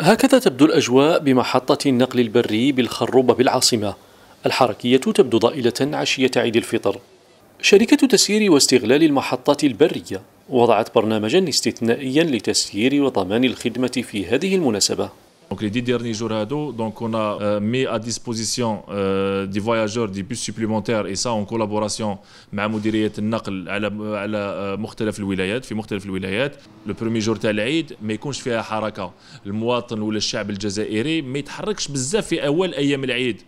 هكذا تبدو الأجواء بمحطة النقل البري بالخروبة بالعاصمة الحركية تبدو ضائلة عشية عيد الفطر شركة تسيير واستغلال المحطات البرية وضعت برنامجا استثنائيا لتسيير وضمان الخدمة في هذه المناسبة Donc les dix derniers jours dos, donc on a euh, mis à disposition euh, des voyageurs des bus supplémentaires et ça en collaboration avec مديرية النقل على على مختلف الولايات في مختلف الولايات لو برومي جور تاع العيد ما يكونش فيها حركه المواطن ولا الشعب الجزائري ما يتحركش بزاف في اول ايام العيد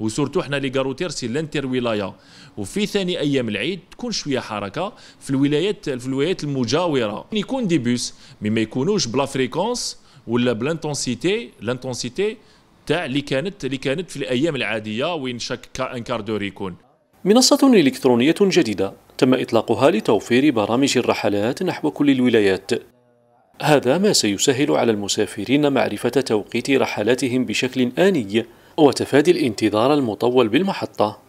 وسورتو حنا لي كاروتير سي لانتر ولايه وفي ثاني ايام العيد تكون شويه حركه في الولايات في الولايات المجاوره يكون دي بوس مي ما يكونوش بلا فريكونس ولا بلانتونسيتي لانتونسيتي تاع اللي كانت اللي كانت في الايام العاديه وين شاك ان كاردور يكون منصة إلكترونية جديدة تم إطلاقها لتوفير برامج الرحلات نحو كل الولايات هذا ما سيسهل على المسافرين معرفة توقيت رحلاتهم بشكل آني وتفادي الانتظار المطول بالمحطة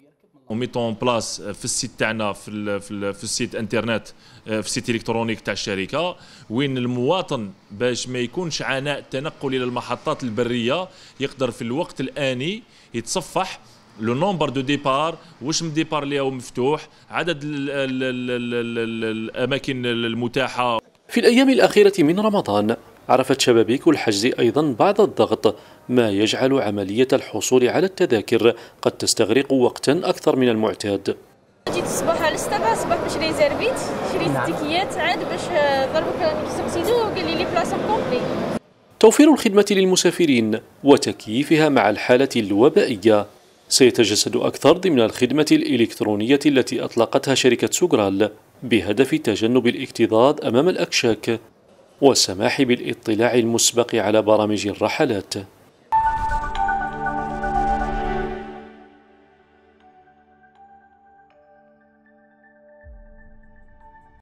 اون بلاس euh, في السيت تاعنا في الـ في, الـ في السيت انترنت euh، في السيت الكترونيك تاع الشركه وين المواطن باش ما يكونش عناء التنقل الى المحطات البريه يقدر في الوقت الاني يتصفح لو نومبر دو ديبار واش من ديبار اللي هو مفتوح عدد الاماكن المتاحه في الايام الاخيره من رمضان عرفت شبابيك الحجز أيضا بعض الضغط ما يجعل عملية الحصول على التذاكر قد تستغرق وقتا أكثر من المعتاد جيت الصباح على السبعة الصباح باش ريزيرفيت شريت نعم. التيكيات عاد باش ضربوك كتبتينو وقال لي لي بلاصة كومبلي توفير الخدمة للمسافرين وتكييفها مع الحالة الوبائية سيتجسد أكثر ضمن الخدمة الإلكترونية التي أطلقتها شركة سوغرال بهدف تجنب الاكتظاظ أمام الأكشاك والسماح بالاطلاع المسبق على برامج الرحلات